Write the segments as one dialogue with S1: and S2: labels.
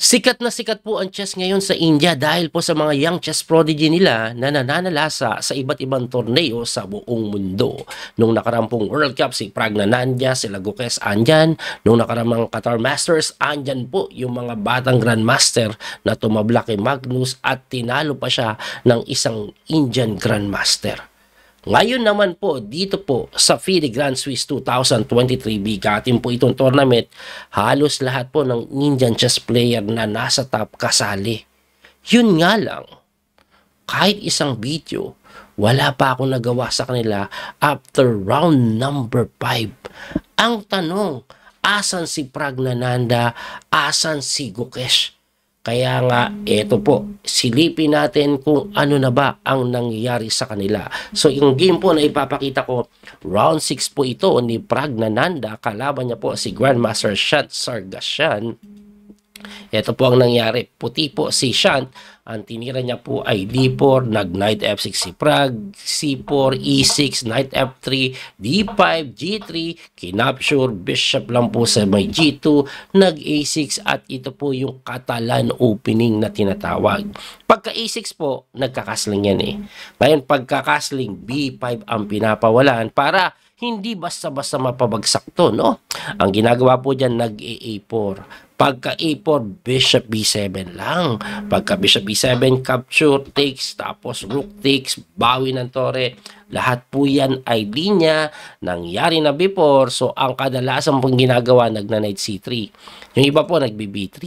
S1: Sikat na sikat po ang chess ngayon sa India dahil po sa mga young chess prodigy nila na nananalasa sa iba't ibang torneo sa buong mundo. Nung nakarampong World Cup, si Pragna Nandya, si Lagukes andyan. Nung nakaramang Qatar Masters, andyan po yung mga batang Grandmaster na tumabla kay Magnus at tinalo pa siya ng isang Indian Grandmaster. Ngayon naman po, dito po sa FIDE Grand Swiss 2023 bigatin po itong tournament, halos lahat po ng Indian chess player na nasa top kasali. Yun nga lang, kahit isang video, wala pa ako nagawa sa kanila after round number 5. Ang tanong, asan si Pragnananda, asan si Gukesh? Kaya nga, eto po, silipin natin kung ano na ba ang nangyayari sa kanila. So, yung game po na ipapakita ko, round 6 po ito ni Pragna Nanda. Kalaban niya po si Grandmaster Shat Sargasyan. Ito po ang nangyari. Puti po si Shant. Ang tinira niya po ay D4, nag e knight F6 si Prague, C4, E6, knight F3, D5, G3, kinapture, bishop lang po sa may G2, nag A6 at ito po yung Catalan opening na tinatawag. Pagka A6 po, nagkakasling yan eh. Ngayon pagkakasling, B5 ang pinapawalan para hindi basta-basta mapabagsak to, no? Ang ginagawa po dyan, nag-A4. Pagka A4, Bishop B7 lang. Pagka Bishop B7, capture takes, tapos rook takes, bawi ng tore. Lahat po yan ay linya. Nangyari na before, so ang kadalasan pong ginagawa, nag knight C3. Yung iba po, nagbi B3.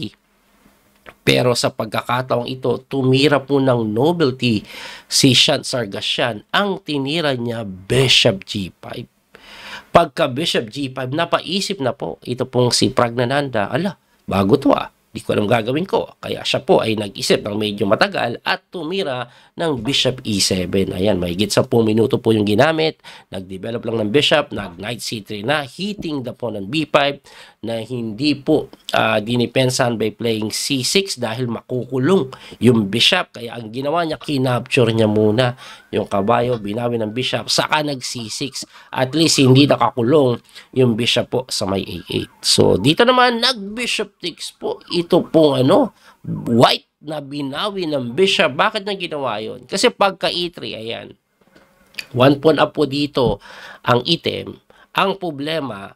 S1: Pero sa pagkakataong ito, tumira po ng nobility si Shan Sargasyan. Ang tinira niya, Bishop G5. Pagka Bishop G5, napaisip na po ito pong si Pragnananda, ala, bago to ah, di ko alam gagawin ko. Kaya siya po ay nag-isip ng medyo matagal at tumira ng Bishop E7. Ayan, may git 10 minuto po yung ginamit. Nag-develop lang ng Bishop, nag-Knight C3 na, hitting the pawn ng B5 na hindi po uh, dinipensahan by playing c6 dahil makukulong yung bishop. Kaya ang ginawa niya, kinapture niya muna yung kabayo, binawi ng bishop, saka nag c6. At least hindi nakakulong yung bishop po sa may a8. So dito naman, nag-bishop takes po. Ito pong ano, white na binawi ng bishop. Bakit na ginawa yun? Kasi pagka e3, ayan, one pawn up po dito ang item. Ang problema,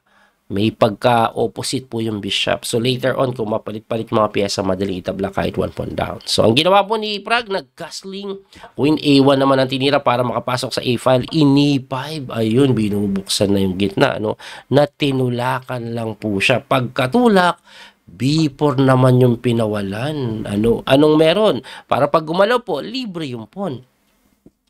S1: may pagka-opposite po yung bishop. So later on, kung mapalit-palit mga piyesa, madaling itabla kahit 1 pawn down. So ang ginawa po ni Prag, nag-castling. Queen A1 naman ang tinira para makapasok sa A-file. In E5, ayun, binubuksan na yung gitna. No? Natinulakan lang po siya. Pagkatulak, B4 naman yung pinawalan. Ano, anong meron? Para pag gumalaw po, libre yung pawn.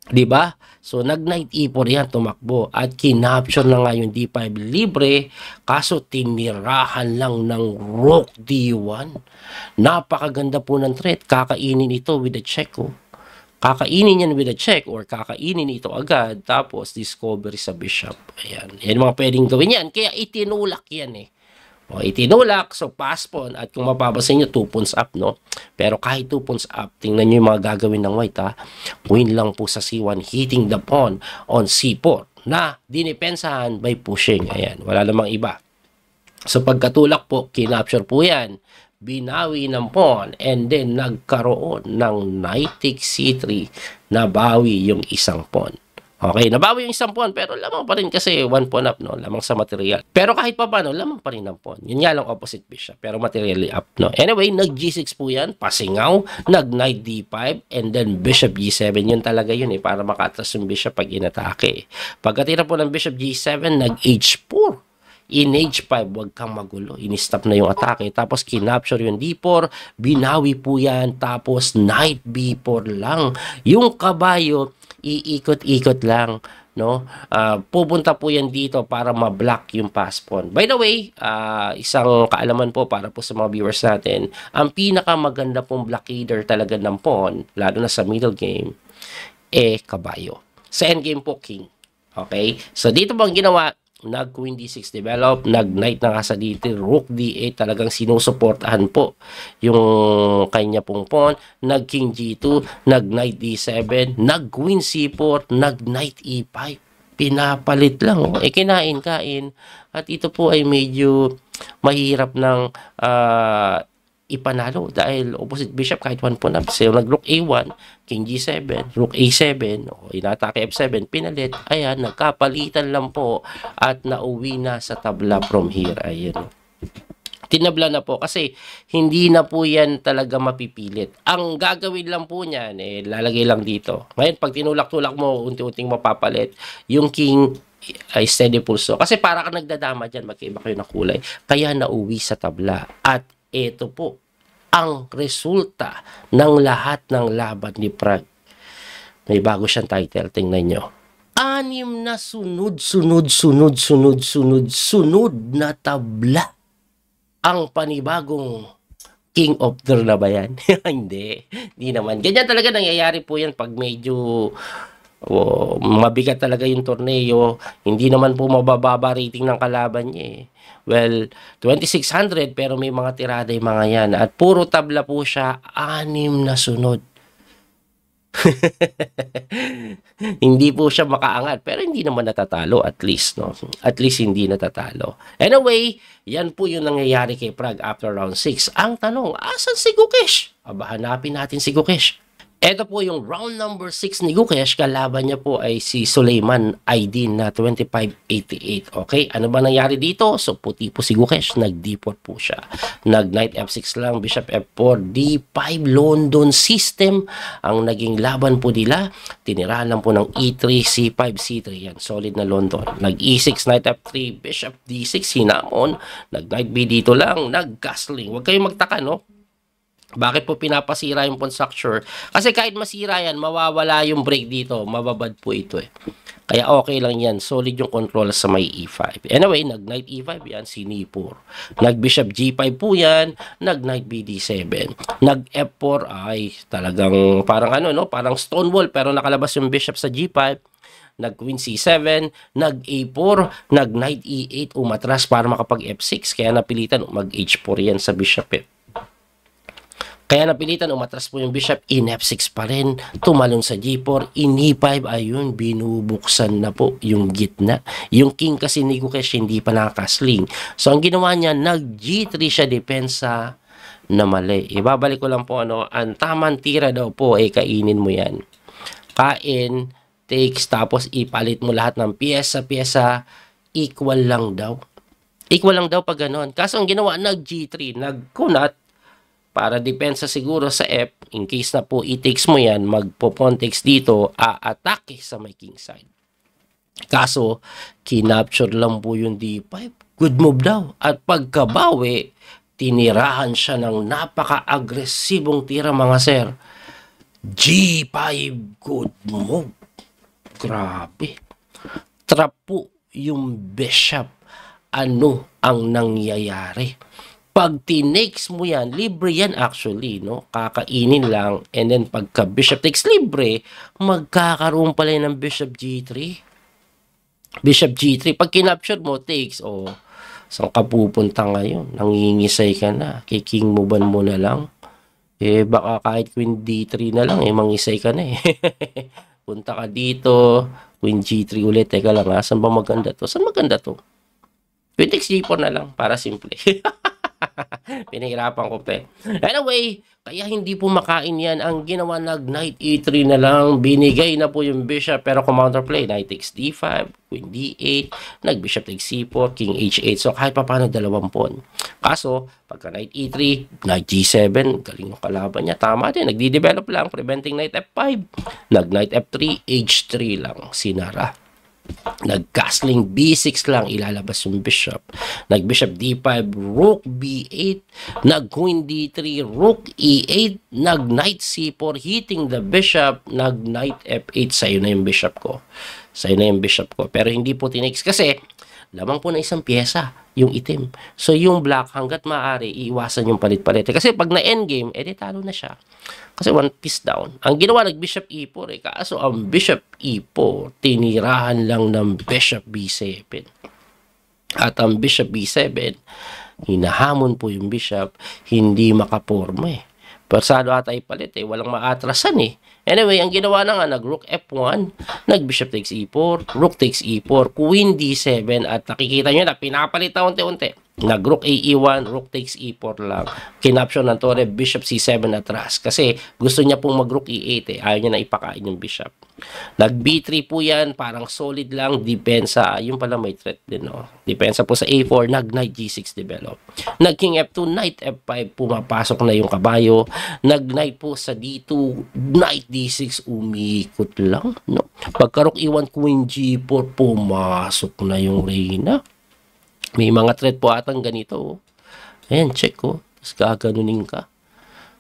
S1: 'Di ba? So nag knight e4 yan tumakbo at kinapture na ngayon d5 libre kaso tinirahan lang ng rook d1. Napakaganda po ng threat. Kakainin ito with a check oh. Kakainin yan with a check or kakainin ito agad tapos discovery sa bishop. Ayan. Yan mga pwedeng gawin yan. Kaya itinulak yan eh. O, itinulak, so paspon. At kung mapapasin nyo, 2 points up, no? Pero kahit 2 points up, tingnan nyo yung mga gagawin ng white, ha? Queen lang po sa C1, hitting the pawn on C4 na dinipensahan by pushing. Ayan, wala namang iba. So pagkatulak po, kinapture po yan. Binawi ng pawn and then nagkaroon ng knight takes C3 na bawi yung isang pawn. Okay, nabawi yung isang puan pero lamang pa rin kasi one puan up, no? Lamang sa material. Pero kahit pa paano, lamang pa rin ang puan. Yun nga lang opposite bishop, pero materially up, no? Anyway, nag G6 po yan, pasingaw, nag knight D5, and then bishop G7. Yun talaga yun eh, para makatras yung bishop pag inatake. Pagkatira po ng bishop G7, nag H4 In age 5, huwag kang magulo. in na yung atake. Tapos kinapture yung D4. Binawi po yan. Tapos knight B4 lang. Yung kabayo, iikot-ikot lang. No? Uh, pupunta po yan dito para ma-block yung pass pawn. By the way, uh, isang kaalaman po para po sa mga viewers natin, ang pinakamaganda pong blockader talaga ng pawn, lalo na sa middle game, eh kabayo. Sa endgame po, king. Okay? So, dito bang ginawa nag queen d6 develop, nag knight na nga sa dito, rook d8 talagang sinusuportahan po yung kanya pong pawn, nag king g2, nag knight d7, nag queen c4, nag knight e5. Pinapalit lang, oh. eh kinain-kain. At ito po ay medyo mahirap ng uh, ipanalo dahil opposite bishop kahit 1 po na so nag rook a1 king g7 rook a7 o inatake f7 pinalit ayan nagkapalitan lang po at nauwi na sa tabla from here ayun tinabla na po kasi hindi na po yan talaga mapipilit. Ang gagawin lang po niyan, eh, lalagay lang dito. Ngayon, pag tinulak-tulak mo, unti-unting mapapalit, yung king ay steady pulso. Kasi para ka nagdadama dyan, magkaiba kayo ng kulay. Kaya nauwi sa tabla. At ito po ang resulta ng lahat ng laban ni Prague. May bago siyang title, tingnan nyo. Anim na sunod, sunod, sunod, sunod, sunod, sunod na tabla ang panibagong King of Thor na ba yan? Hindi. Hindi naman. Ganyan talaga nangyayari po yan pag medyo Oh, mabigat talaga yung torneo. Hindi naman po mabababa rating ng kalaban niya eh. Well, 2600 pero may mga tirada yung mga yan. At puro tabla po siya, anim na sunod. hindi po siya makaangat pero hindi naman natatalo at least no at least hindi natatalo anyway yan po yung nangyayari kay Prague after round 6 ang tanong asan si Gukesh aba hanapin natin si Gukesh ito po yung round number 6 ni Gukesh, kalaban niya po ay si Suleiman ID na 2588. Okay, ano ba nangyari dito? So puti po si Gukesh, nag-deport po siya. Nag-knight F6 lang, bishop F4, D5 London system ang naging laban po nila. tiniraan lang po ng E3, C5, C3. Yan, solid na London. Nag-E6, knight F3, bishop D6, hinamon. Nag-knight B dito lang, nag-castling. Huwag kayong magtaka, no? Bakit po pinapasira yung pond structure? Kasi kahit masira yan, mawawala yung brake dito. Mababad po ito eh. Kaya okay lang yan. Solid yung control sa may E5. Anyway, nag knight E5 yan, si Nag bishop G5 po yan, nag knight BD7. Nag F4 ay talagang parang ano, no? parang stonewall pero nakalabas yung bishop sa G5 nag queen c7, nag a4, nag knight e8 umatras para makapag f6 kaya napilitan mag h4 yan sa bishop eh. Kaya napilitan umatras po yung bishop in f6 pa rin, tumalon sa g4, in e5, ayun, binubuksan na po yung gitna. Yung king kasi ni Gukesh hindi pa nakakasling. So ang ginawa niya, nag g3 siya depensa na mali. Ibabalik ko lang po ano, ang tamang tira daw po, eh kainin mo yan. Kain, takes, tapos ipalit mo lahat ng piyesa-piyesa, equal lang daw. Equal lang daw pag ganun. Kaso ang ginawa, nag G3, nag kunat, para depensa siguro sa F, in case na po i-takes mo yan, magpo-pontex dito, a aatake sa may king side. Kaso, kinapture lang po yung D5. Good move daw. At pagkabawi, tinirahan siya ng napaka-agresibong tira mga sir. G5, good move. Grabe. Trap po yung bishop. Ano ang nangyayari? Pag tinakes mo yan, libre yan actually, no? Kakainin lang. And then pagka bishop takes libre, magkakaroon pala yan ng bishop g3. Bishop g3. Pag kinapture mo, takes, o oh, saan ka pupunta ngayon? Nangingisay ka na. Kiking mo ban mo na lang. Eh, baka kahit queen d3 na lang, eh, mangisay ka na eh. Punta ka dito, queen g3 ulit. Teka lang ha, ah, saan ba maganda to? Saan maganda to? Queen takes g4 na lang, para simple. Pinahirapan ko pa Anyway, kaya hindi po makain yan. Ang ginawa nag knight e3 na lang. Binigay na po yung bishop pero counterplay. Knight takes d5, queen d8, nag bishop takes c4, king h8. So kahit pa paano dalawang pawn. Kaso, pagka knight e3, knight g7, galing yung kalaban niya. Tama din, nagdi-develop lang. Preventing knight f5, nag knight f3, h3 lang. Sinara. Nag-castling b6 lang, ilalabas yung bishop. Nag-bishop d5, rook b8, nag-queen d3, rook e8, nag-knight c4, hitting the bishop, nag-knight f8, sa'yo na yung bishop ko. Sa'yo na yung bishop ko. Pero hindi po tinex kasi lamang po ng isang pyesa, yung itim. So yung black, hanggat maaari, iiwasan yung palit-palit. Kasi pag na-endgame, edi eh, talo na siya. Kasi one piece down. Ang ginawa ng Bishop E4, eh, kaso ang Bishop E4, tinirahan lang ng Bishop B7. At ang Bishop B7, hinahamon po yung Bishop, hindi makaporma eh. Persado ata ipalit eh, walang maatrasan eh. Anyway, ang ginawa na nga, nag-rook f1, nag-bishop takes e4, rook takes e4, queen d7, at nakikita nyo na, pinapalit na unti-unti nag rook AE1, rook takes E4 lang. Kinaption ng Torre, bishop C7 atras. Kasi gusto niya pong mag rook E8 eh. Ayaw niya na ipakain yung bishop. Nag B3 po yan, parang solid lang, depensa. Yung pala may threat din, no? Depensa po sa A4, nag knight G6 develop. Nag king F2, knight F5, pumapasok na yung kabayo. Nag knight po sa D2, knight D6, umikot lang, no? Pagka rook E1, queen G4, pumasok na yung reyna. May mga threat po atang ganito. Oh. Ayan, check ko. Oh. Tapos gaganunin ka.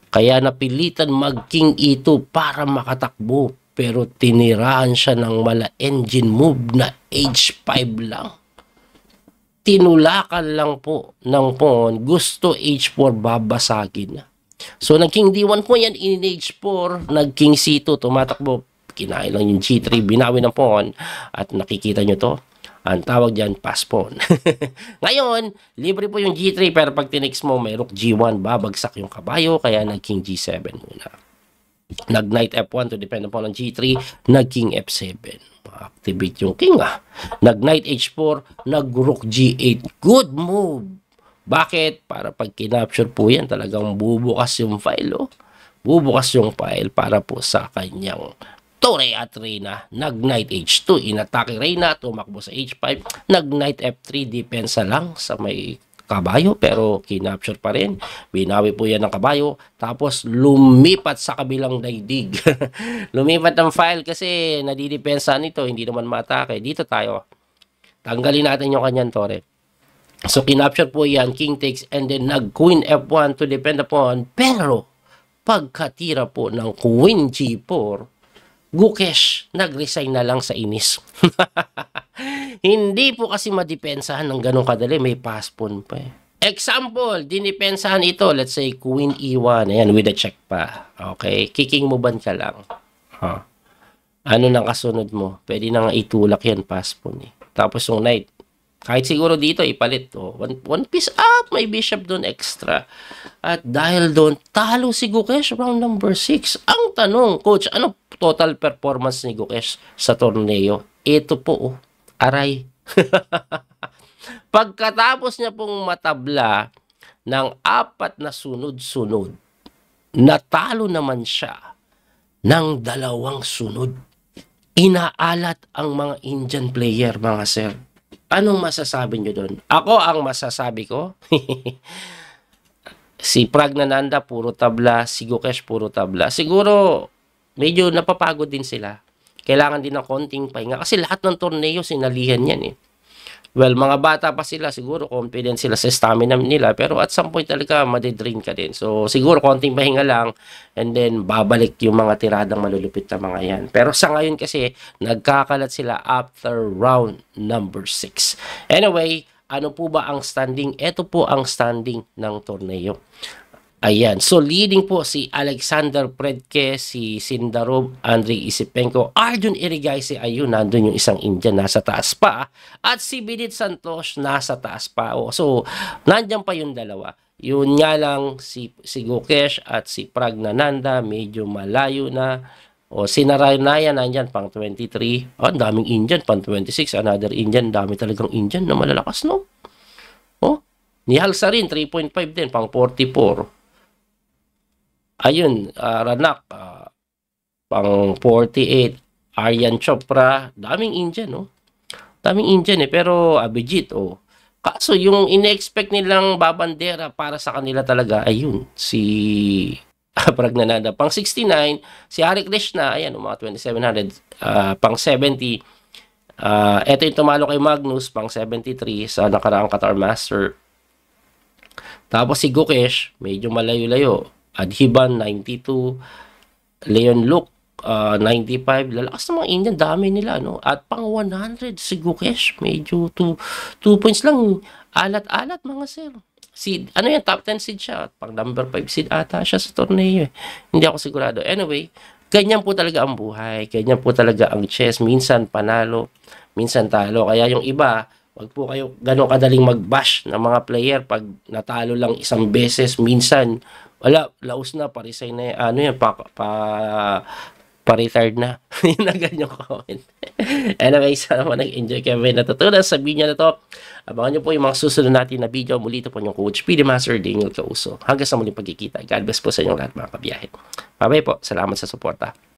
S1: Kaya napilitan mag-king ito para makatakbo. Pero tiniraan siya ng mala engine move na H5 lang. Tinulakan lang po ng pawn. Gusto H4 babasagin So, nag-king D1 po yan, in H4, nag-king C2, tumatakbo, kinain lang yung G3, binawi ng pawn, at nakikita nyo to, ang tawag dyan, passpon. Ngayon, libre po yung G3 pero pag tinix mo, may rook G1, babagsak yung kabayo kaya nag-king G7 muna. Nag-knight F1 to depend upon ang G3, nag-king F7. Activate yung king ah. Nag-knight H4, nag-rook G8. Good move! Bakit? Para pag kinapture po yan, talagang bubukas yung file oh. Bubukas yung file para po sa kanyang Tore at Reyna, nag knight h2. Inatake Reyna, tumakbo sa h5, nag knight f3, depensa lang sa may kabayo pero kinapture pa rin. Binawi po yan ng kabayo tapos lumipat sa kabilang daigdig. lumipat ang file kasi nadidepensa nito, hindi naman matake. Dito tayo. Tanggalin natin yung kanyang tore. So kinapture po yan, king takes and then nag queen f1 to depend upon pero pagkatira po ng queen g4 Gukesh, nag-resign na lang sa inis. Hindi po kasi madepensahan ng ganong kadali, may postpone pa eh. Example, dinipensahan ito, let's say Queen E1, ayan, with a check pa. Okay, kicking mo ban ka lang. Huh. Ano nang kasunod mo? Pwede nang itulak yan, postpone eh. Tapos yung knight, kahit siguro dito ipalit Oh, one, one piece up, may bishop doon extra. At dahil doon, talo si Gukesh round number 6. Ang tanong, coach, ano total performance ni Gukesh sa torneo. Ito po, oh, aray. Pagkatapos niya pong matabla ng apat na sunod-sunod, natalo naman siya ng dalawang sunod. Inaalat ang mga Indian player, mga sir. Anong masasabi niyo doon? Ako ang masasabi ko. si Pragnananda puro tabla, si Gukesh puro tabla. Siguro medyo napapagod din sila. Kailangan din ng konting pahinga kasi lahat ng torneo sinalihan yan eh. Well, mga bata pa sila, siguro confident sila sa stamina nila. Pero at some point talaga, madidrain ka din. So, siguro konting pahinga lang and then babalik yung mga tiradang malulupit na mga yan. Pero sa ngayon kasi, nagkakalat sila after round number 6. Anyway, ano po ba ang standing? Ito po ang standing ng torneo. Ayan. So, leading po si Alexander Predke, si Sindarov, Andre Isipenko, Arjun Irigaisi, ayun, nandun yung isang Indian, nasa taas pa. At si Binit Santos, nasa taas pa. O, so, nandyan pa yung dalawa. Yun nga lang, si, si Gokesh at si Pragnananda, medyo malayo na. O, si Naranaya, nandyan, pang 23. Oh, daming Indian, pang 26. Another Indian, dami talagang Indian na malalakas, no? Oh, ni sa rin, 3.5 din, pang 44. Ayun, uh, Ranak, uh, pang 48, Aryan Chopra, daming Indian, no? Oh. Daming Indian eh, pero Abhijit, oh. Kaso yung inexpect nilang babandera para sa kanila talaga, ayun, si Pragnanada. Pang 69, si Hare Krishna, ayan, oh, mga 2700, uh, ah, pang 70, Uh, ito yung tumalo kay Magnus, pang 73 sa nakaraang Qatar Master. Tapos si Gukesh, medyo malayo-layo. Adhiban 92, Leon Luke uh, 95, lalakas ng mga Indian, dami nila, no? At pang 100 si Gukesh, medyo 2 points lang, alat-alat mga sir. Seed, ano yan, top 10 seed siya, at pang number 5 seed ata siya sa torneo eh. Hindi ako sigurado. Anyway, ganyan po talaga ang buhay, ganyan po talaga ang chess, minsan panalo, minsan talo. Kaya yung iba, wag po kayo ganong kadaling mag-bash ng mga player pag natalo lang isang beses. Minsan, wala, laos na, parisay na, ano yan, pa, pa, pa-retired na. Yun na ganyang comment. anyway, sana mo nag-enjoy kayo may natutunan. Sabihin niyo na to. Abangan niyo po yung mga susunod natin na video. Muli ito po yung coach, PD Master Daniel Causo. Hanggang sa muling pagkikita. God bless po sa inyong lahat mga kabiyahe. Bye-bye po. Salamat sa suporta.